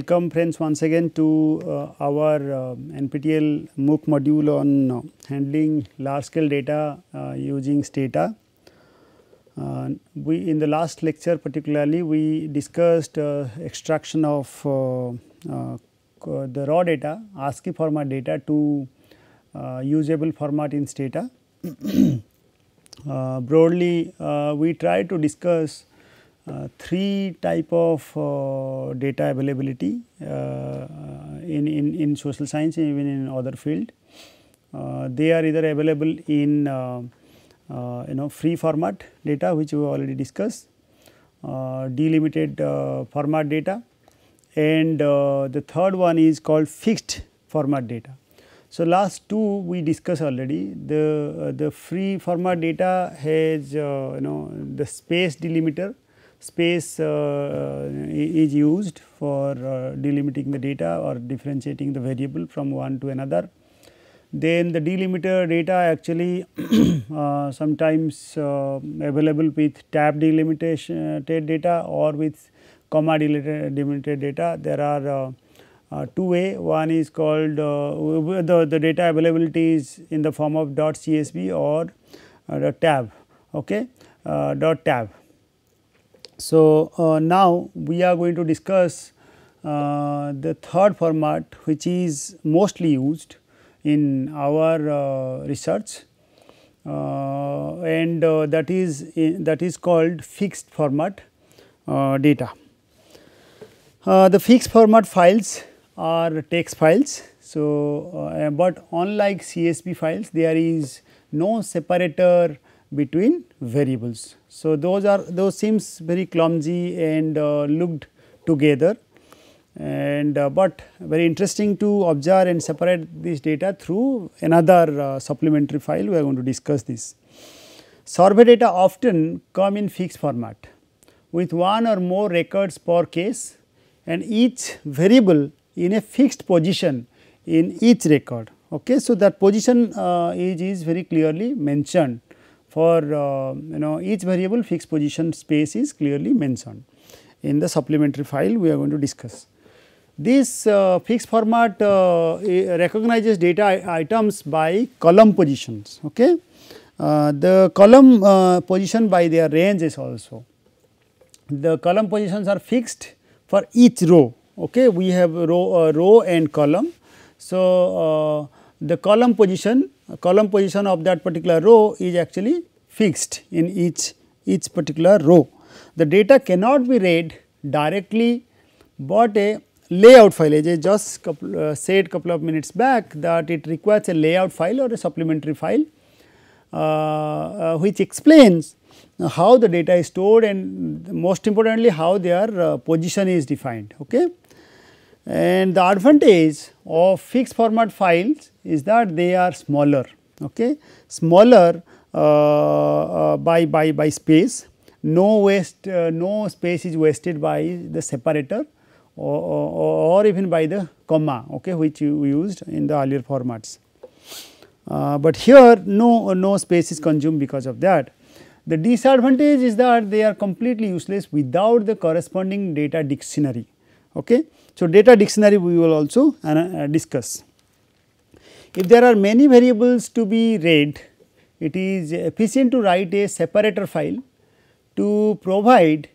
Welcome friends once again to uh, our uh, NPTEL MOOC module on uh, handling large scale data uh, using Stata. Uh, we in the last lecture particularly we discussed uh, extraction of the raw data ASCII format data to usable format in Stata. broadly we try to discuss uh, three type of uh, data availability uh, in, in, in social science and even in other field. they are either available in you know free format data which we already discussed, delimited format data and uh, the third one is called fixed format data. So, last two we discussed already the, uh, the free format data has uh, you know the space delimiter space uh, uh, is used for uh, delimiting the data or differentiating the variable from one to another. Then the delimiter data actually sometimes available with tab delimitation data or with comma delimited data. There are uh, two way one is called uh, the, the data availability is in the form of dot csv or uh, dot tab okay dot tab so, uh, now we are going to discuss uh, the third format which is mostly used in our uh, research uh, and uh, that is uh, that is called fixed format data. the fixed format files are text files. So, but unlike CSV files there is no separator between variables. So, those are those seems very clumsy and uh, looked together and uh, but very interesting to observe and separate this data through another uh, supplementary file we are going to discuss this. Survey data often come in fixed format with one or more records per case and each variable in a fixed position in each record. Okay. So, that position uh, is, is very clearly mentioned for uh, you know each variable fixed position space is clearly mentioned in the supplementary file we are going to discuss. This uh, fixed format uh, recognizes data items by column positions okay. the column position by their range is also the column positions are fixed for each row okay we have row uh, row and column so uh, the column position column position of that particular row is actually fixed in each, each particular row. The data cannot be read directly, but a layout file as I just couple, uh, said couple of minutes back that it requires a layout file or a supplementary file uh, uh, which explains how the data is stored and most importantly how their uh, position is defined okay. And the advantage of fixed format files is that they are smaller, okay, smaller uh, uh by, by, by space, no waste, uh, no space is wasted by the separator or, or, or, even by the comma okay, which you used in the earlier formats. Uh, but here no, no space is consumed because of that. The disadvantage is that they are completely useless without the corresponding data dictionary. Okay. So, data dictionary we will also uh, discuss. If there are many variables to be read, it is efficient to write a separator file to provide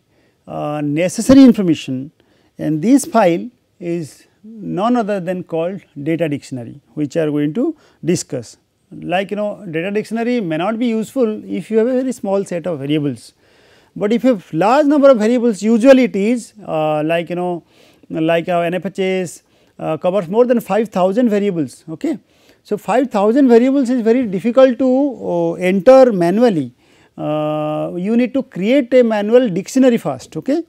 uh, necessary information and this file is none other than called data dictionary which are going to discuss. Like you know data dictionary may not be useful if you have a very small set of variables, but if you have large number of variables usually it is uh, like you know like our uh, NFHS uh, covers more than 5000 variables okay. So, 5000 variables is very difficult to uh, enter manually. Uh, you need to create a manual dictionary first okay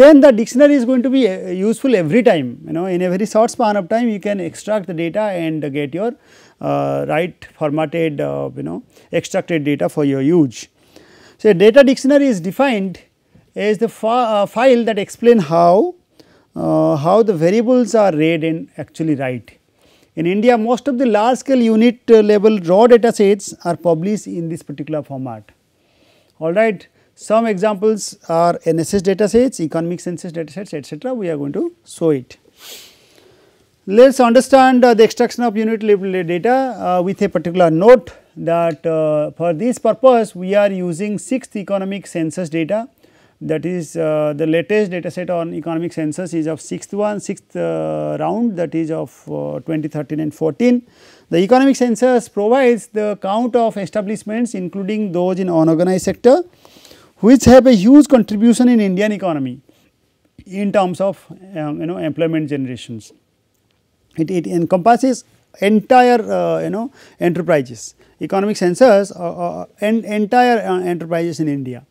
then the dictionary is going to be uh, useful every time you know in a very short span of time you can extract the data and uh, get your uh, right formatted uh, you know extracted data for your use so data dictionary is defined as the file that explain how how the variables are read and actually write in India, most of the large scale unit uh, level raw data sets are published in this particular format. Alright, some examples are NSS data sets, economic census data sets, etc. We are going to show it. Let us understand uh, the extraction of unit level data uh, with a particular note that uh, for this purpose we are using 6th economic census data that is uh, the latest data set on economic census is of 6th one, uh, round that is of uh, 2013 and 14. The economic census provides the count of establishments including those in unorganized sector which have a huge contribution in Indian economy in terms of um, you know employment generations. It, it encompasses entire uh, you know enterprises, economic census and uh, uh, entire enterprises in India.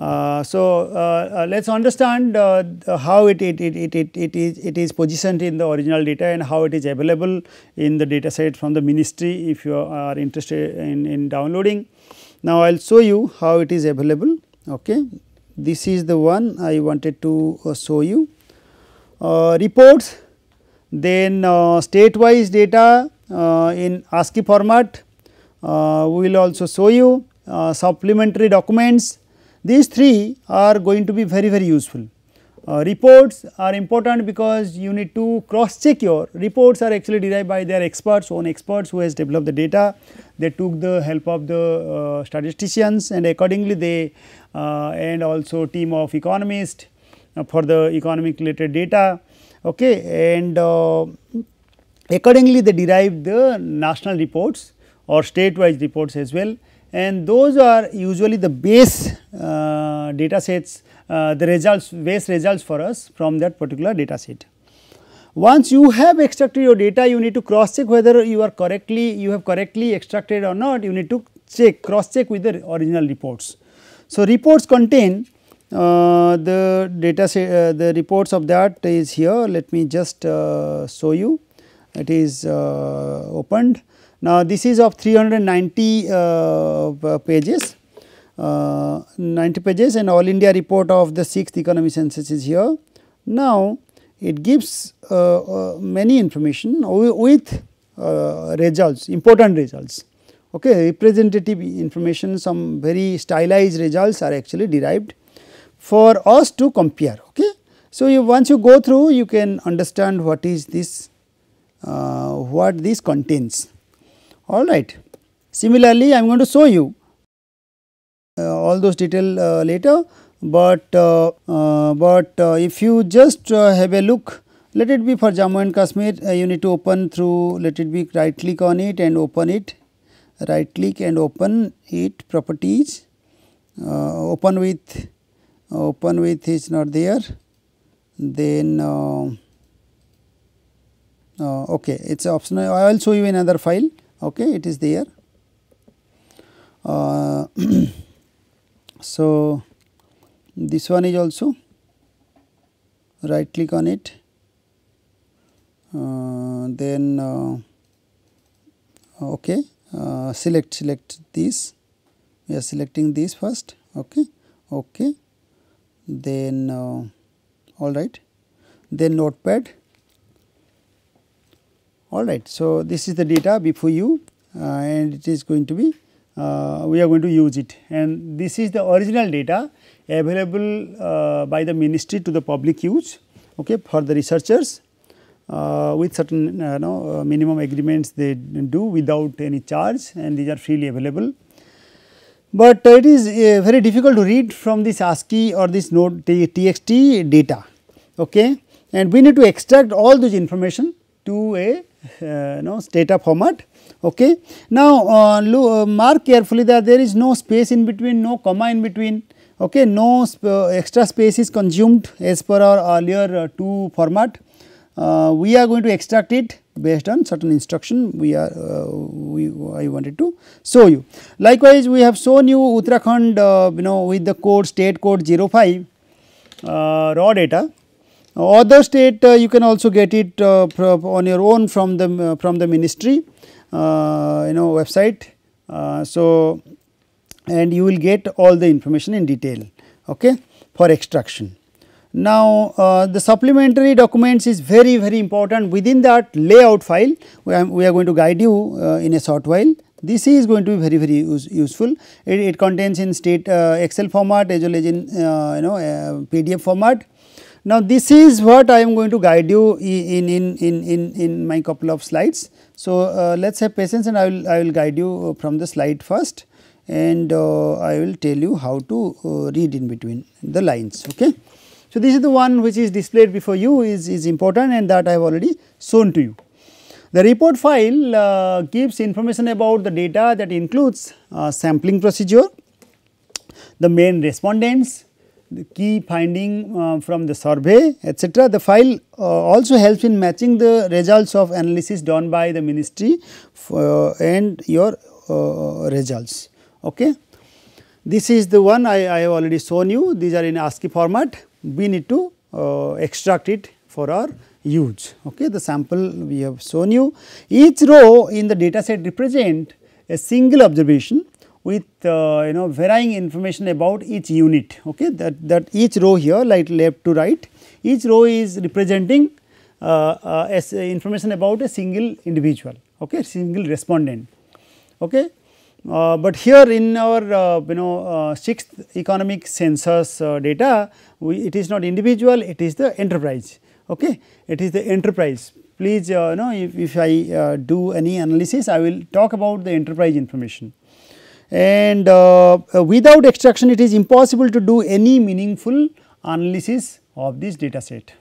Uh, so, uh, uh, let us understand how it, it, it, it, it, it, is, it is positioned in the original data and how it is available in the data set from the ministry if you are interested in, in downloading. Now, I will show you how it is available. Okay. This is the one I wanted to show you. Uh, reports, then uh, state wise data uh, in ASCII format, we will also show you supplementary documents, these three are going to be very, very useful. Uh, reports are important because you need to cross check your reports are actually derived by their experts own experts who has developed the data they took the help of the uh, statisticians and accordingly they uh, and also team of economists uh, for the economic related data okay and uh, accordingly they derive the national reports or state wise reports as well and those are usually the base uh, data sets uh, the results base results for us from that particular data set. Once you have extracted your data you need to cross check whether you are correctly you have correctly extracted or not you need to check cross check with the original reports. So, reports contain uh, the data set uh, the reports of that is here let me just uh, show you it is uh, opened now, this is of 390 uh, pages, uh, 90 pages and all India report of the 6th economy census is here. Now, it gives uh, uh many information with uh, results, important results. Okay, representative information, some very stylized results are actually derived for us to compare. Okay. So, you, once you go through, you can understand what is this, uh, what this contains all right. Similarly, I am going to show you uh, all those details uh, later, but, uh, uh but uh, if you just uh, have a look let it be for Jammu and Kashmir you need to open through let it be right click on it and open it right click and open it properties open with open with is not there then okay it's optional I will show you another file okay it is there. Uh, so this one is also right click on it uh, then uh, okay uh, select select this we are selecting this first okay okay then uh, all right then notepad all right. So, this is the data before you uh, and it is going to be uh, we are going to use it and this is the original data available uh, by the ministry to the public use okay, for the researchers uh, with certain uh, no, uh, minimum agreements they do without any charge and these are freely available. But it is very difficult to read from this ASCII or this node txt data okay, and we need to extract all this information to a uh, know data format. Okay. Now, uh, look, uh, mark carefully that there is no space in between, no comma in between, okay. no sp uh, extra space is consumed as per our earlier uh, two format. we are going to extract it based on certain instruction we are we I wanted to show you. Likewise, we have shown you Uttarakhand you know with the code state code 05 raw data other state uh, you can also get it uh, on your own from the uh, from the ministry you know website. so, and you will get all the information in detail okay, for extraction. Now, uh, the supplementary documents is very very important within that layout file we are, we are going to guide you uh, in a short while. This is going to be very very use, useful. It, it, contains in state uh, Excel format as well as in you know PDF format now, this is what I am going to guide you in, in, in, in, in my couple of slides. So, uh, let us have patience and I will, I will guide you uh, from the slide first and uh, I will tell you how to uh, read in between the lines. Okay. So, this is the one which is displayed before you is, is important and that I have already shown to you. The report file uh, gives information about the data that includes uh, sampling procedure, the main respondents, the key finding uh, from the survey etc. The file uh, also helps in matching the results of analysis done by the ministry uh, and your uh, results. Okay. This is the one I, I have already shown you these are in ASCII format we need to uh, extract it for our use. Okay. The sample we have shown you each row in the data set represent a single observation with uh, you know varying information about each unit okay that that each row here like left to right each row is representing uh, uh, uh information about a single individual okay single respondent okay uh, but here in our uh, you know sixth economic census data we, it is not individual it is the enterprise okay it is the enterprise please you know if, if i do any analysis i will talk about the enterprise information and uh, uh, without extraction it is impossible to do any meaningful analysis of this data set.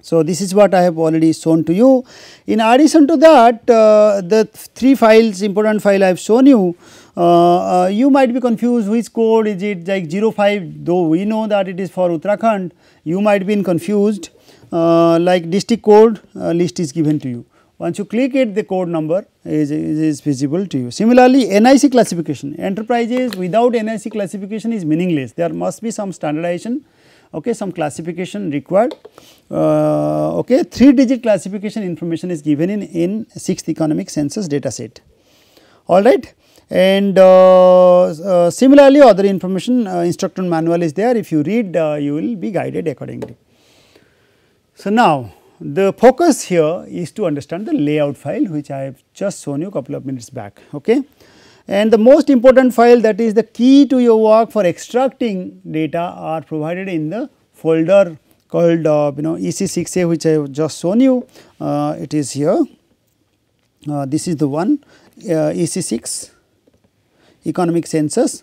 So, this is what I have already shown to you. In addition to that, uh, the three files important file I have shown you, uh, uh, you might be confused which code is it like 05 though we know that it is for Uttarakhand, you might be confused uh, like district code uh, list is given to you. Once you click it the code number is, is, is visible to you. Similarly, NIC classification enterprises without NIC classification is meaningless there must be some standardization okay some classification required uh, okay 3 digit classification information is given in in 6th economic census data set all right and uh, uh, similarly other information uh, instruction manual is there if you read uh, you will be guided accordingly so now the focus here is to understand the layout file which I have just shown you couple of minutes back. Okay? And the most important file that is the key to your work for extracting data are provided in the folder called uh, you know EC6A which I have just shown you. Uh, it is here. Uh, this is the one uh, EC6 economic census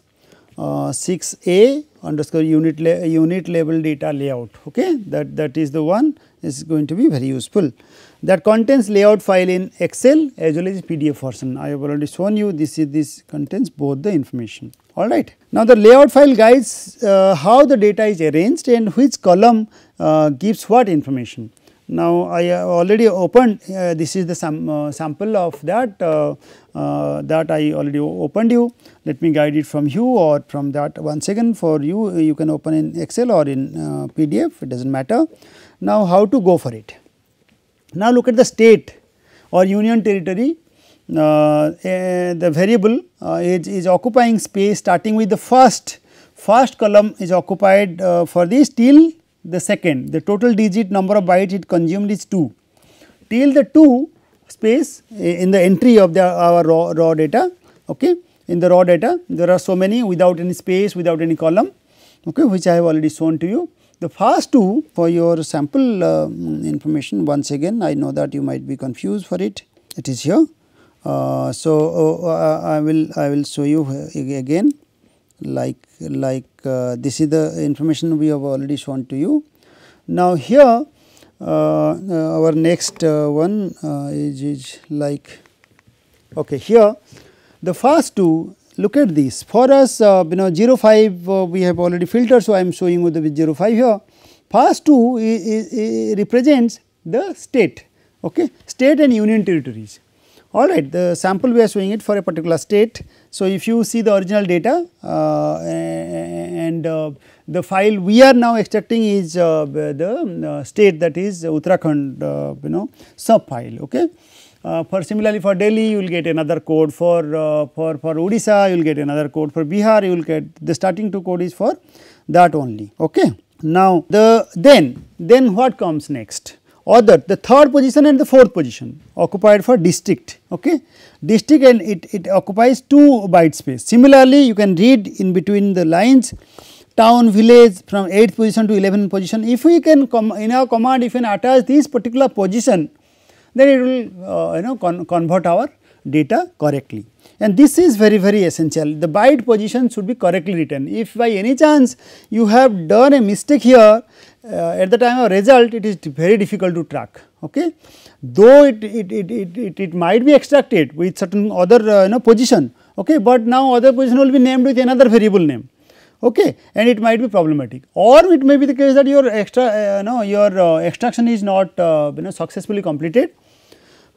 6A uh, underscore unit la unit level data layout. Okay, that that is the one this is going to be very useful. That contains layout file in Excel as well as PDF version. I have already shown you this is this contains both the information all right. Now, the layout file guides uh, how the data is arranged and which column uh, gives what information. Now, I have uh, already opened uh, this is the sam uh, sample of that uh, that I already opened you. Let me guide it from you or from that once again for you you can open in Excel or in PDF it does not matter. Now, how to go for it? Now, look at the state or union territory uh, uh, the variable uh, is, is occupying space starting with the first first column is occupied uh, for this till the second the total digit number of bytes it consumed is 2 till the 2 space uh, in the entry of the our raw, raw data okay in the raw data there are so many without any space without any column okay which I have already shown to you the first two for your sample uh, information once again I know that you might be confused for it it is here. Uh, so uh, uh I will I will show you uh, again like like uh, this is the information we have already shown to you. Now here our next one is, is like okay here the first two look at these. For us, uh, you know, 05 uh, we have already filtered, so I am showing you the with 05 here. Pass 2 represents the state, okay, state and union territories. All right, the sample we are showing it for a particular state. So, if you see the original data uh, and uh, the file we are now extracting is uh, the uh, state that is Uttarakhand, uh, you know, sub file, okay. Uh, for similarly for Delhi you will get another code for uh, for for Odisha you will get another code for Bihar you will get the starting two code is for that only okay now the then then what comes next other the third position and the fourth position occupied for district okay district and it it occupies two byte space similarly you can read in between the lines town village from 8th position to 11th position if we can in our command if we can attach this particular position then it will uh, you know con convert our data correctly. And this is very very essential the byte position should be correctly written if by any chance you have done a mistake here uh, at the time of result it is very difficult to track okay though it it, it, it, it, it might be extracted with certain other uh, you know position okay but now other position will be named with another variable name okay and it might be problematic or it may be the case that your extra uh, know, your uh, extraction is not uh, you know successfully completed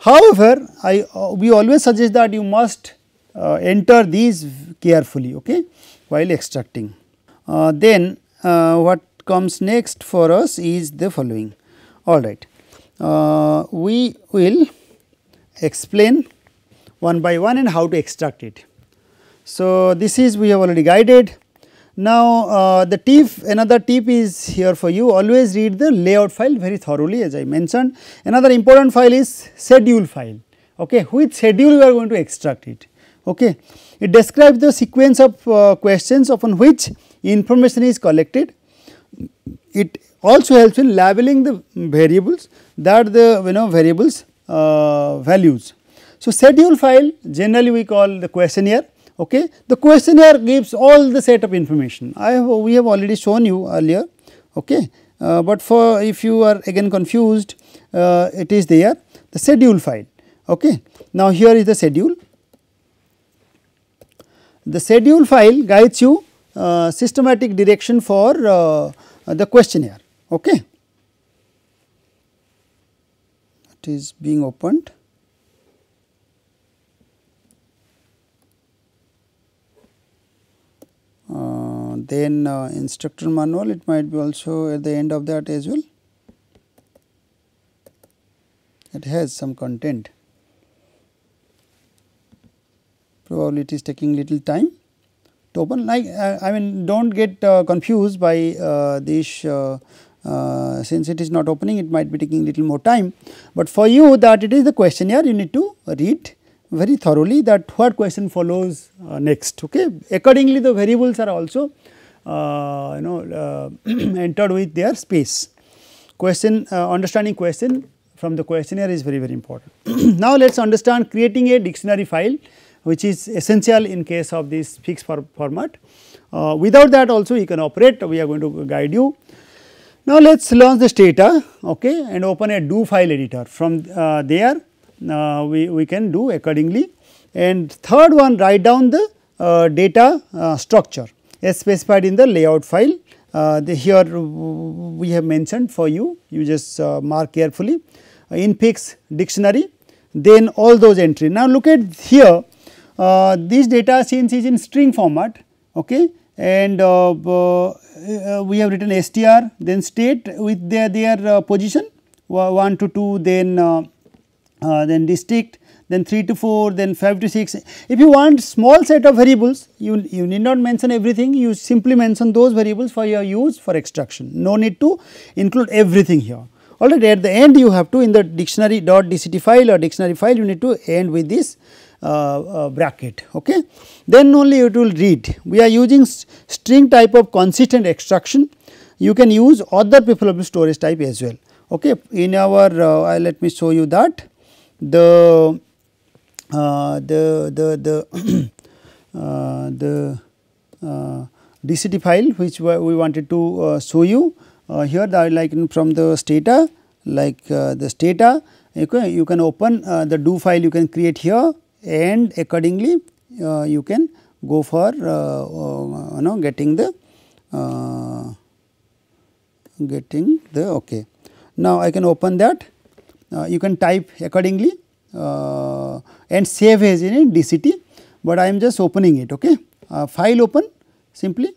however i uh, we always suggest that you must uh, enter these carefully okay while extracting uh, then what comes next for us is the following all right we will explain one by one and how to extract it so this is we have already guided now, uh, the tip another tip is here for you always read the layout file very thoroughly as I mentioned. Another important file is schedule file okay which schedule you are going to extract it okay. It describes the sequence of uh, questions upon which information is collected. It also helps in labeling the variables that the you know variables uh, values. So, schedule file generally we call the questionnaire Okay. The questionnaire gives all the set of information. I have we have already shown you earlier. Okay. Uh, but for if you are again confused, uh, it is there the schedule file. Okay. Now here is the schedule. The schedule file guides you uh, systematic direction for uh, the questionnaire. Okay. It is being opened. then uh, instructor manual it might be also at the end of that as well it has some content probably it is taking little time to open like uh, I mean do not get uh, confused by uh, this uh, uh, since it is not opening it might be taking little more time but for you that it is the questionnaire you need to read very thoroughly that what question follows uh, next okay accordingly the variables are also uh, you know uh, entered with their space. Question uh, understanding question from the questionnaire is very very important. now let us understand creating a dictionary file which is essential in case of this fixed for format. Uh, without that also you can operate we are going to guide you. Now let us launch this data okay and open a do file editor from uh, there uh, we, we can do accordingly and third one write down the data structure specified in the layout file. Uh, the here uh, we have mentioned for you, you just uh, mark carefully infix dictionary, then all those entry. Now, look at here, this data since is in string format, okay, and we have written str, then state with their, their position 1 to 2, then, then district, then 3 to 4, then 5 to 6. If you want small set of variables, you, you need not mention everything, you simply mention those variables for your use for extraction. No need to include everything here. Alright, at the end you have to in the dictionary dot DCT file or dictionary file, you need to end with this uh, uh, bracket. Okay. Then only it will read. We are using string type of consistent extraction. You can use other preferable storage type as well. Okay. In our, uh, uh let me show you that the uh, the the the uh, the uh, DCT file which we wanted to show you here the like from the stata like the stata okay, you can open the do file you can create here and accordingly you can go for you know getting the getting the okay. Now, I can open that uh, you can type accordingly uh, and save as in DCT, but I am just opening it okay. Uh, file open simply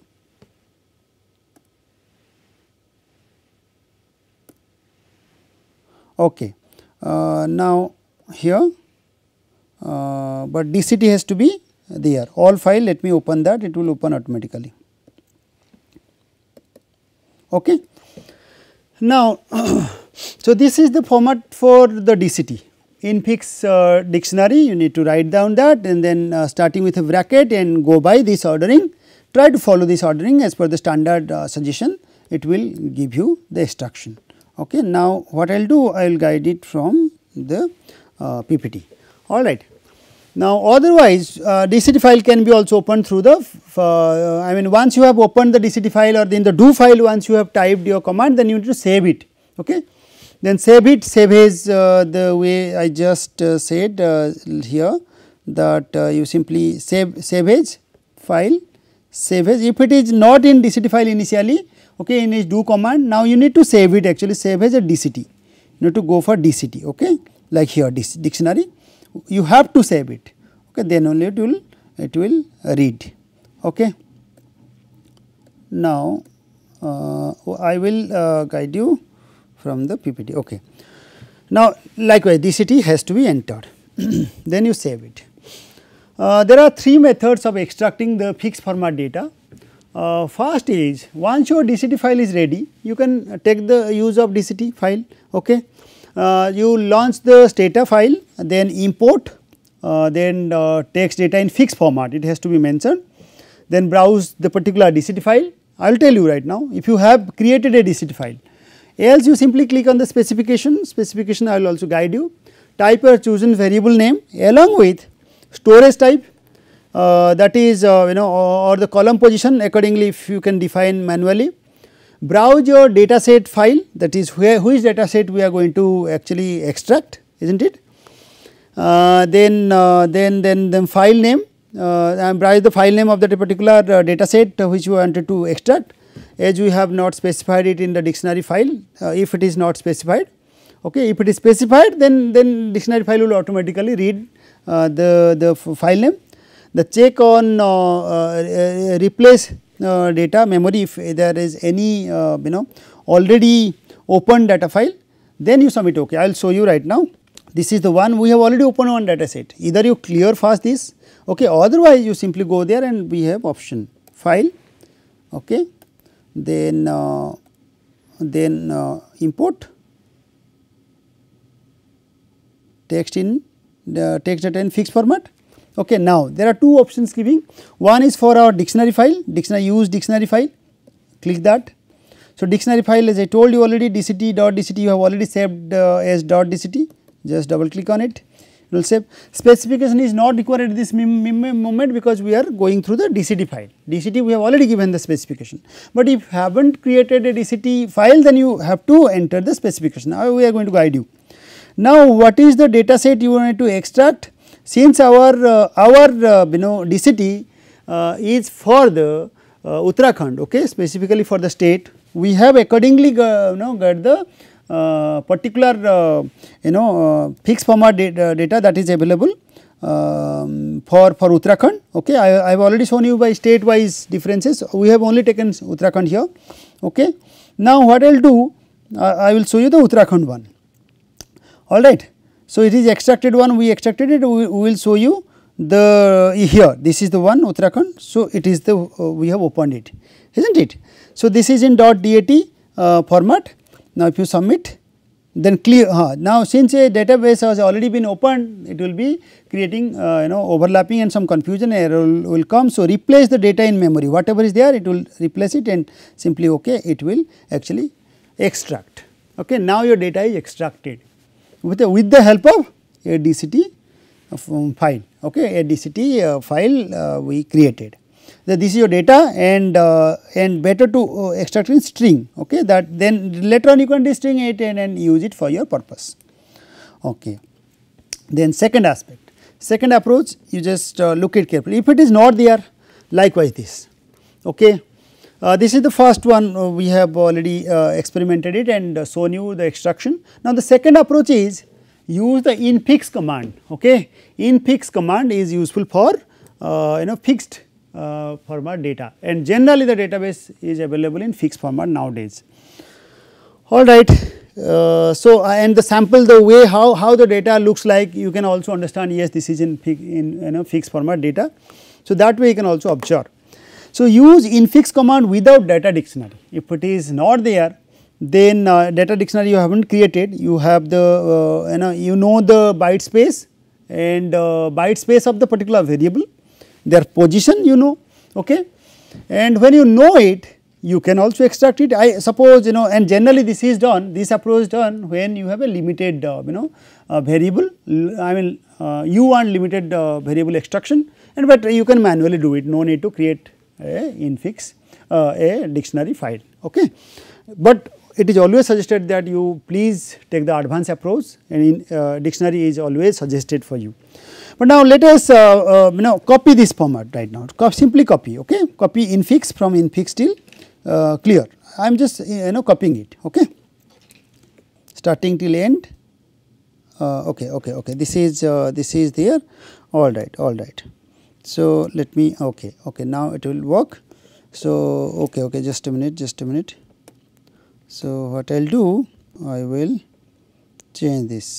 okay. Uh, now here uh, but DCT has to be there all file let me open that it will open automatically okay. Now so this is the format for the DCT in uh, dictionary you need to write down that and then uh, starting with a bracket and go by this ordering try to follow this ordering as per the standard uh, suggestion it will give you the instruction. Okay. Now, what I will do I will guide it from the uh, PPT all right. Now, otherwise uh, DCT file can be also opened through the uh, I mean once you have opened the DCT file or in the do file once you have typed your command then you need to save it. Okay. Then save it, save is uh, the way I just uh, said uh, here that you simply save save as file save as if it is not in DCT file initially okay in a do command now you need to save it actually save as a DCT you need to go for DCT okay like here this dictionary you have to save it okay then only it will it will read okay now uh, I will uh, guide you from the PPT. Okay. Now, likewise DCT has to be entered, then you save it. Uh, there are three methods of extracting the fixed format data. Uh, first is once your DCT file is ready, you can take the use of DCT file. Okay, uh, you launch the data file, then import, uh, then uh, text data in fixed format. It has to be mentioned. Then browse the particular DCT file. I will tell you right now. If you have created a DCT file, Else you simply click on the specification, specification I will also guide you. Type your chosen variable name along with storage type uh, that is uh, you know or, or the column position accordingly if you can define manually. Browse your data set file that is where which data set we are going to actually extract is not it. Uh, then, uh, then, then, then file name uh, and browse the file name of that particular uh, data set which you wanted to extract as we have not specified it in the dictionary file uh, if it is not specified okay if it is specified then then dictionary file will automatically read uh, the the file name the check on uh, uh, uh replace uh, data memory if there is any you know already open data file then you submit ok i will show you right now this is the one we have already opened one data set either you clear first this okay otherwise you simply go there and we have option file okay then uh, then uh, import text in the text data in fixed format. Okay, now there are two options giving one is for our dictionary file dictionary use dictionary file click that. So, dictionary file as I told you already dct dot dct you have already saved uh, as dot dct just double click on it will say specification is not required at this moment because we are going through the DCT file. DCT we have already given the specification, but if you have not created a DCT file then you have to enter the specification. Now, we are going to guide you. Now, what is the data set you want to extract? Since our, uh, our uh, you know DCT uh, is for the uh, Uttarakhand, okay, specifically for the state, we have accordingly uh, you know, got the uh, particular uh, you know uh, fixed format data, that is available um, for, for Uttarakhand. Okay, I, I have already shown you by state wise differences. We have only taken Uttarakhand here. Okay. Now, what I will do, uh, I will show you the Uttarakhand one. All right. So, it is extracted one, we extracted it, we, we will show you the here. This is the one Uttarakhand. So, it is the uh, we have opened it, is not it? So, this is in dot DAT uh, format now, if you submit then clear uh, now since a database has already been opened it will be creating uh, you know overlapping and some confusion error will, will, come. So, replace the data in memory whatever is there it will replace it and simply ok it will actually extract ok. Now, your data is extracted with the, with the help of a DCT uh, file ok a DCT uh, file uh, we created that this is your data and uh, and better to uh, extract in string okay that then later on you can string it and, and use it for your purpose okay then second aspect second approach you just uh, look it carefully if it is not there likewise this okay uh, this is the first one uh, we have already uh, experimented it and uh, shown you the extraction. Now, the second approach is use the infix command okay infix command is useful for you know fixed uh, format data and generally the database is available in fixed format nowadays. Alright, uh, so uh, and the sample the way how, how the data looks like you can also understand yes this is in, in you know, fixed format data. So that way you can also observe. So use infix command without data dictionary if it is not there then uh, data dictionary you have not created you have the uh, you know you know the byte space and uh, byte space of the particular variable their position you know okay and when you know it you can also extract it I suppose you know and generally this is done this approach done when you have a limited uh, you know uh, variable I mean uh, you want limited uh, variable extraction and but you can manually do it no need to create a infix uh, a dictionary file okay. But it is always suggested that you please take the advanced approach and in, uh, dictionary is always suggested for you. But now let us uh, uh, you know copy this format right now, Co simply copy, okay? copy infix from infix till uh, clear. I am just uh, you know copying it, okay? starting till end. Uh, okay, okay, okay. This is uh, this is there. All right, all right. So let me. Okay, okay. Now it will work. So okay, okay. Just a minute, just a minute. So what I'll do, I will change this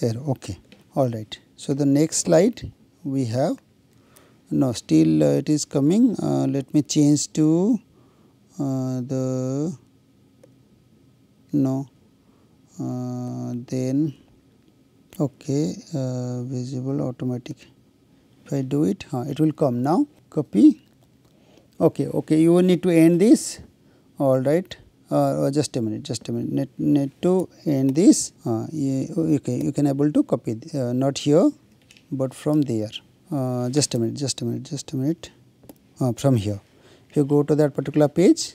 error. Okay, all right. So, the next slide we have no still uh, it is coming uh, let me change to uh, the no uh, then okay uh, visible automatic if I do it huh, it will come now copy okay okay you will need to end this all right uh, uh, just a minute just a minute need, need to end this uh, okay you can able to copy uh, not here but from there uh, just a minute just a minute just a minute uh, from here if you go to that particular page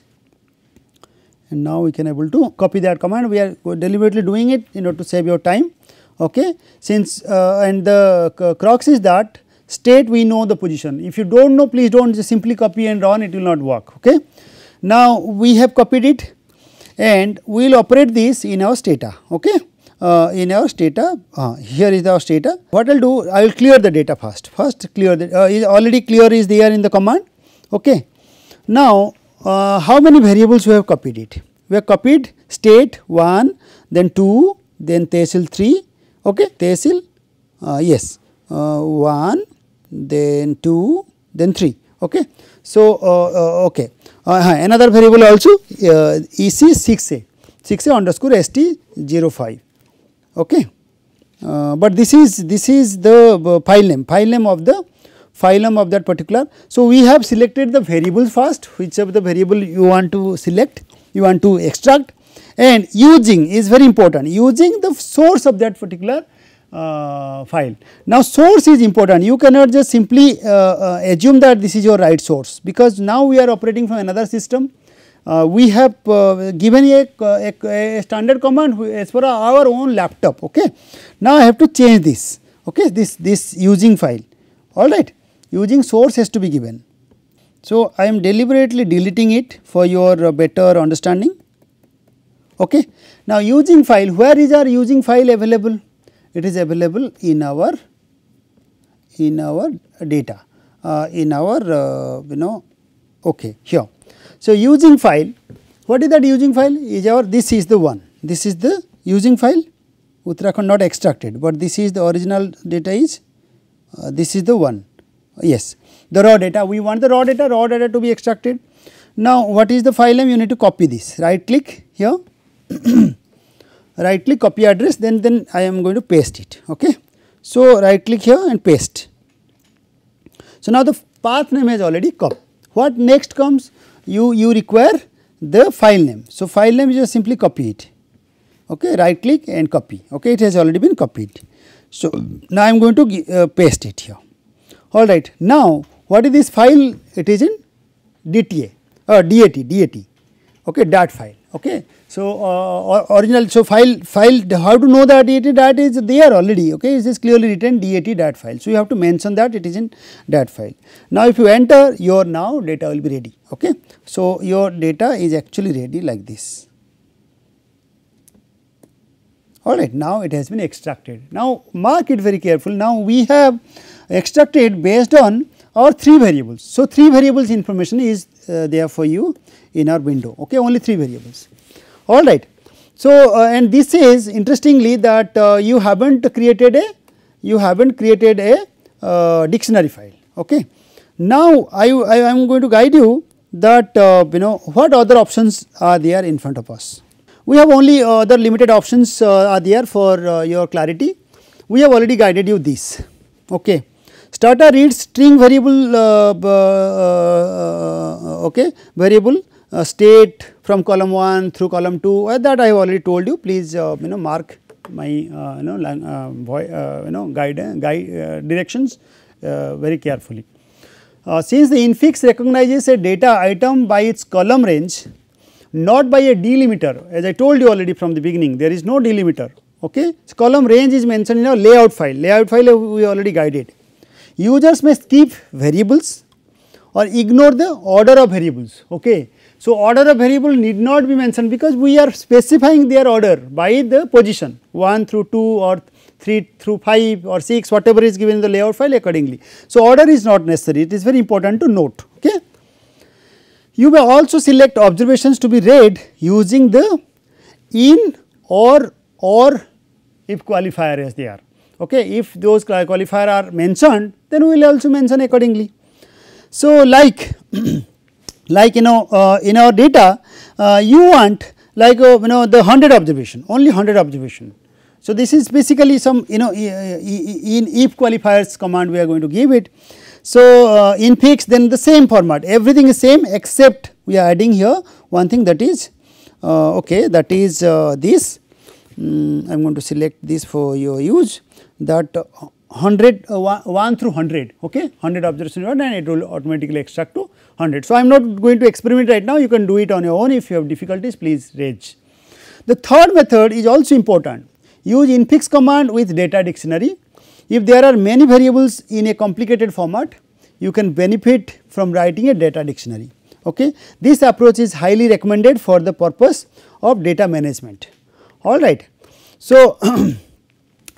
and now we can able to copy that command we are deliberately doing it in order to save your time okay since uh, and the crux is that state we know the position if you don't know please don't just simply copy and run it will not work okay now we have copied it and we will operate this in our stata okay uh, in our stata uh, here is our stata what i'll do i'll clear the data first first clear the uh, is already clear is there in the command okay now uh, how many variables we have copied it we have copied state 1 then 2 then tehsil 3 okay tehsil uh, yes uh, 1 then 2 then 3 okay so okay uh, another variable also uh, EC6A, 6A underscore ST05, okay. Uh, but this is this is the uh, file name, file name of the file name of that particular. So, we have selected the variable first, which of the variable you want to select, you want to extract and using is very important, using the source of that particular uh, file. Now, source is important you cannot just simply uh, uh, assume that this is your right source because now we are operating from another system. Uh, we have uh, given a, uh, a, a, standard command as per our own laptop okay. Now, I have to change this okay this this using file alright using source has to be given. So, I am deliberately deleting it for your better understanding okay. Now, using file where is our using file available it is available in our in our data uh, in our uh, you know okay here. So, using file what is that using file is our this is the one this is the using file Uttarakhand not extracted but this is the original data is uh, this is the one yes the raw data we want the raw data raw data to be extracted. Now, what is the file name you need to copy this right click here right click copy address then then I am going to paste it okay. So, right click here and paste. So, now the path name has already come what next comes you you require the file name. So, file name you just simply copy it okay right click and copy okay it has already been copied. So, now I am going to uh, paste it here all right. Now, what is this file it is in DTA or uh, DAT DAT okay .dat file okay. So, uh, original, so file, file how to know that DAT DAT is there already, okay, it is clearly written DAT DAT file. So, you have to mention that it is in DAT file. Now, if you enter your now data will be ready, okay. So, your data is actually ready like this. Alright, now it has been extracted. Now, mark it very careful. Now, we have extracted based on our three variables. So, three variables information is uh, there for you in our window, okay, only three variables all right. So, uh, and this is interestingly that uh, you have not created a you have not created a uh, dictionary file. Okay. Now, I, I am going to guide you that uh, you know what other options are there in front of us. We have only uh, other limited options uh, are there for your clarity. We have already guided you this. Okay. Starter reads string variable okay variable uh, state from column 1 through column 2 uh, that I have already told you please uh, you know mark my uh, you know uh, uh, you know guide, guide directions very carefully. since the infix recognizes a data item by its column range not by a delimiter as I told you already from the beginning there is no delimiter okay. So, column range is mentioned in our layout file layout file we already guided. Users may skip variables or ignore the order of variables okay so, order of variable need not be mentioned because we are specifying their order by the position 1 through 2 or 3 through 5 or 6 whatever is given in the layout file accordingly. So, order is not necessary it is very important to note. Okay. You may also select observations to be read using the in or or if qualifier is there. Okay. If those qualifier are mentioned then we will also mention accordingly. So, like like you know uh, in our data uh, you want like uh, you know the 100 observation only 100 observation. So, this is basically some you know in if qualifiers command we are going to give it. So, uh, in fix then the same format everything is same except we are adding here one thing that is uh, okay that is uh, this I am mm, going to select this for your use that 100 1, 1 through 100 okay 100 observation and it will automatically extract to 100. So, I am not going to experiment right now, you can do it on your own if you have difficulties please rage. The third method is also important, use infix command with data dictionary. If there are many variables in a complicated format, you can benefit from writing a data dictionary. Okay. This approach is highly recommended for the purpose of data management, alright. So,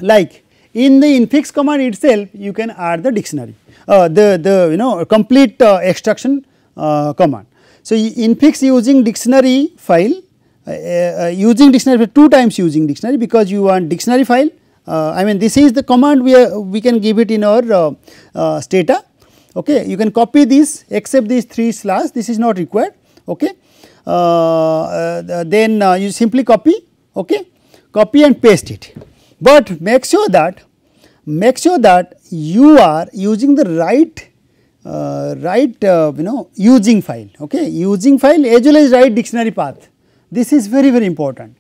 like in the infix command itself you can add the dictionary, uh, the, the you know complete uh, extraction uh, command. So, infix using dictionary file uh, uh, using dictionary two times using dictionary because you want dictionary file I mean this is the command we are, we can give it in our stata okay you can copy this except these 3 slash this is not required okay then you simply copy okay copy and paste it but make sure that make sure that you are using the right uh, write uh, you know using file okay using file as well as write dictionary path this is very very important.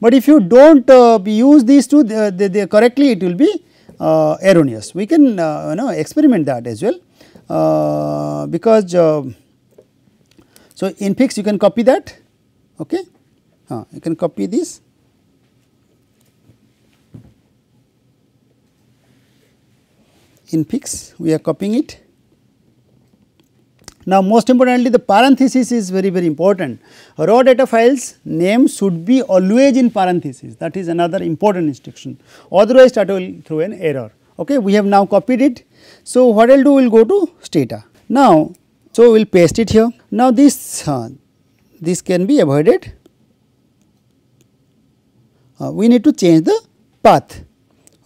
But if you do not uh, use these two they, they, correctly it will be erroneous we can you know experiment that as well because so in fix you can copy that okay uh, you can copy this in fix we are copying it now, most importantly the parenthesis is very very important. Raw data files name should be always in parenthesis that is another important instruction otherwise that will throw an error. Okay, we have now copied it. So, what I will do we will go to Stata. Now, so we will paste it here. Now, this uh, this can be avoided. Uh, we need to change the path.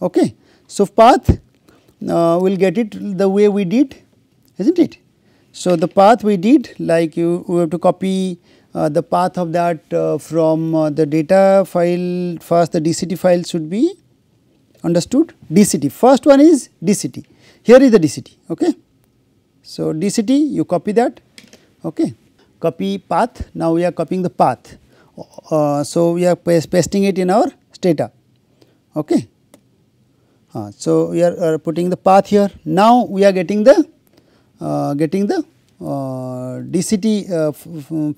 Okay. So, path uh, we will get it the way we did is not it so, the path we did like you we have to copy uh, the path of that uh, from uh, the data file first the DCT file should be understood DCT first one is DCT here is the DCT okay. So, DCT you copy that okay copy path now we are copying the path uh, so we are pasting it in our data okay. Uh, so, we are uh, putting the path here now we are getting the uh, getting the uh, DCT uh,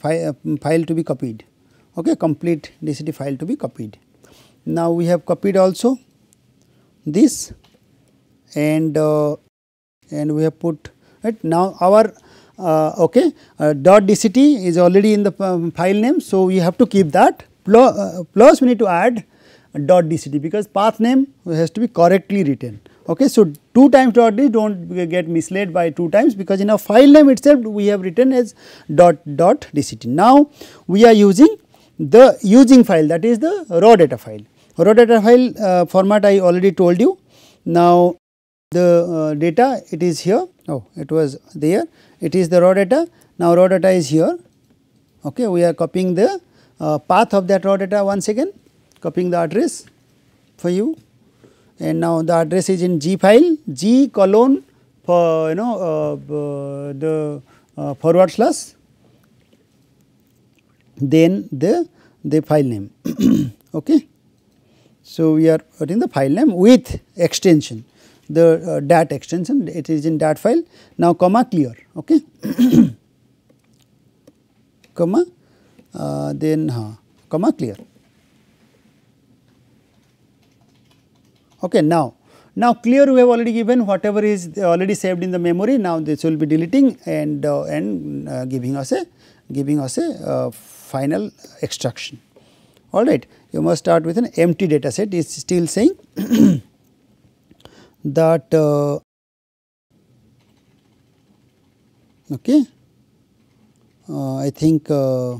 fi file to be copied, okay, complete DCT file to be copied. Now, we have copied also this and and we have put right now our uh, okay uh, dot dct is already in the um, file name so we have to keep that plus, uh, plus we need to add dot dct because path name has to be correctly written Okay, so 2 times dot d do not get misled by 2 times because in a file name itself we have written as dot dot dct. Now, we are using the using file that is the raw data file. Raw data file uh, format I already told you. Now, the uh, data it is here, oh it was there, it is the raw data. Now, raw data is here, okay. we are copying the uh, path of that raw data once again, copying the address for you and now the address is in G file G colon for you know uh, the uh, forward slash then the the file name okay. So, we are putting the file name with extension the uh, dat extension it is in dat file now comma clear okay comma uh, then comma clear Okay, now, now clear we have already given whatever is already saved in the memory. Now this will be deleting and uh, and uh, giving us a giving us a uh, final extraction. All right, you must start with an empty data set. Is still saying that uh, okay. Uh, I think uh,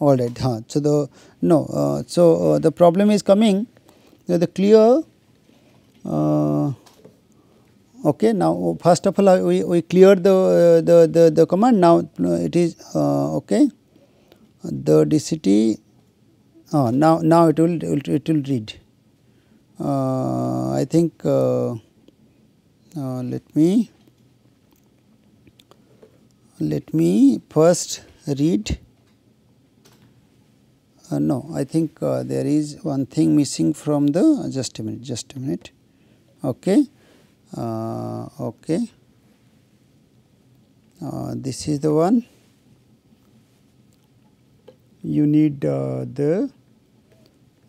all right. Huh. So the no. so the problem is coming. So the clear uh, okay now oh, first of all we, we clear the, uh, the, the, the command now it is uh, okay the DCT oh, now now it will it will, read I think let me let me first read uh, no I think uh, there is one thing missing from the just a minute just a minute okay uh, okay uh, this is the one you need uh, the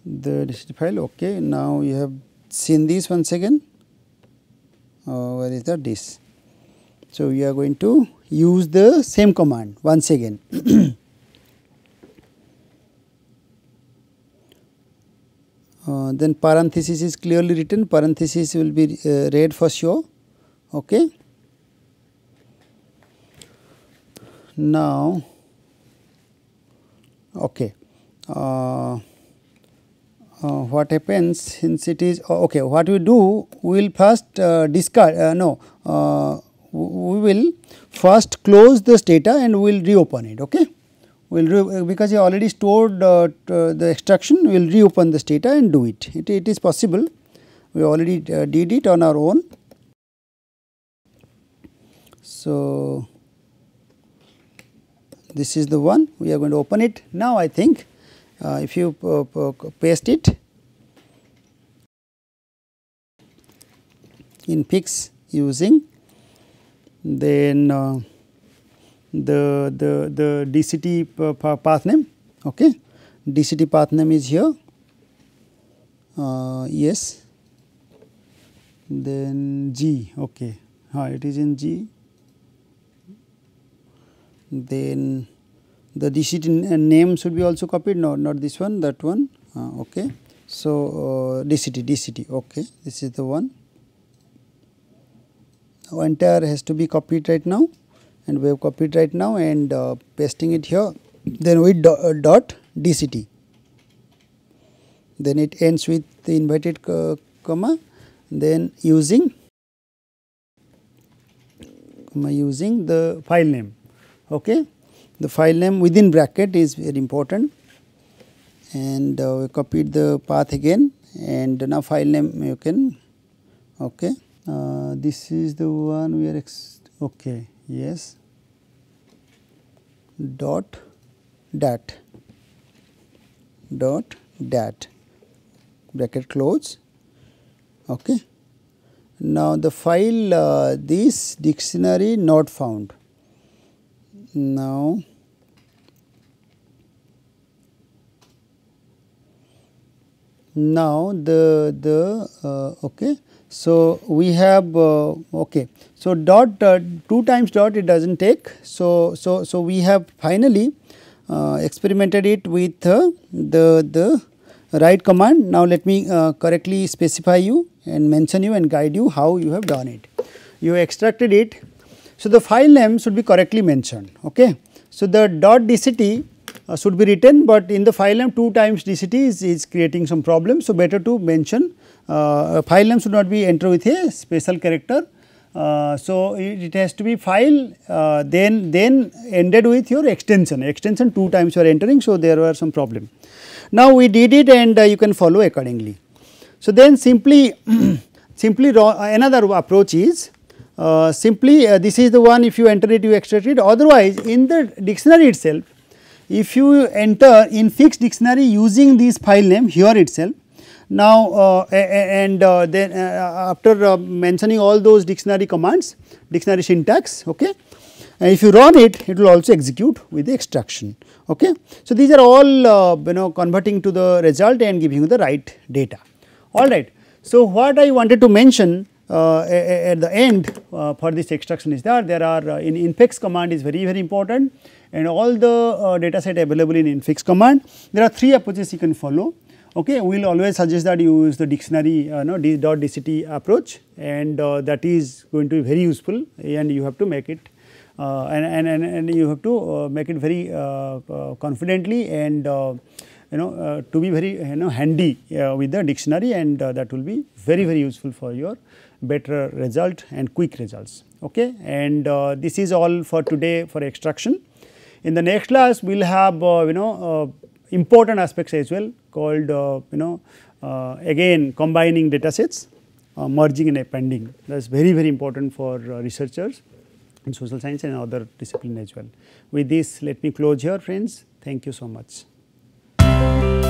the file okay now you have seen this once again uh, where is the this so we are going to use the same command once again Uh, then parenthesis is clearly written parenthesis will be uh, for sure okay now okay uh, uh what happens since it is uh, okay what we do we will first uh, discard no we will first close this data and we will reopen it okay uh, because you already stored uh, uh the extraction we will reopen this data and do it. It, it is possible we already uh, did it on our own. So, this is the one we are going to open it now I think uh, if you paste it in fix using then uh, the, the, the DCT uh, path name, okay. DCT path name is here, uh, yes, then G, okay, uh, it is in G, then the DCT name should be also copied, no, not this one, that one, uh, okay. So, uh, DCT, DCT, okay, this is the one. entire has to be copied right now and we have copied right now and uh, pasting it here then with do, uh, dot dct then it ends with the inverted uh, comma then using comma using the file name okay the file name within bracket is very important and uh, we copied the path again and now file name you can okay uh, this is the one we are okay yes dot dat dot dat bracket close okay now the file uh, this dictionary not found now now the the uh, okay so, we have uh, okay. So, dot uh, 2 times dot it does not take. So, so, so we have finally uh, experimented it with uh, the, the right command. Now, let me uh, correctly specify you and mention you and guide you how you have done it. You extracted it. So, the file name should be correctly mentioned. Okay. So, the dot DCT uh, should be written, but in the phylum 2 times DCT is, is creating some problem. So, better to mention uh, phylum should not be entered with a special character. Uh, so, it, it, has to be file uh, then then ended with your extension, extension 2 times you are entering. So, there were some problem. Now, we did it and uh, you can follow accordingly. So, then simply simply uh, another approach is uh, simply this is the one if you enter it you extract it otherwise in the dictionary itself if you enter in fixed dictionary using this file name here itself now uh, and uh, then uh, uh after uh, mentioning all those dictionary commands dictionary syntax okay and if you run it it will also execute with the extraction okay so these are all uh, you know converting to the result and giving you the right data all right so what i wanted to mention at the end for this extraction is that there are in fixed command is very very important and all the uh, data set available in infix command. There are three approaches you can follow. Okay, we will always suggest that you use the dictionary uh, no, dot DCT approach and uh, that is going to be very useful and you have to make it uh, and, and, and, and you have to uh, make it very uh, uh, confidently and you know to be very you know handy with the dictionary and that will be very very useful for your better result and quick results okay and this is all for today for extraction. In the next class, we will have uh, you know uh, important aspects as well called uh, you know again combining data sets, merging and appending. That is very very important for researchers in social science and other discipline as well. With this, let me close here friends. Thank you so much.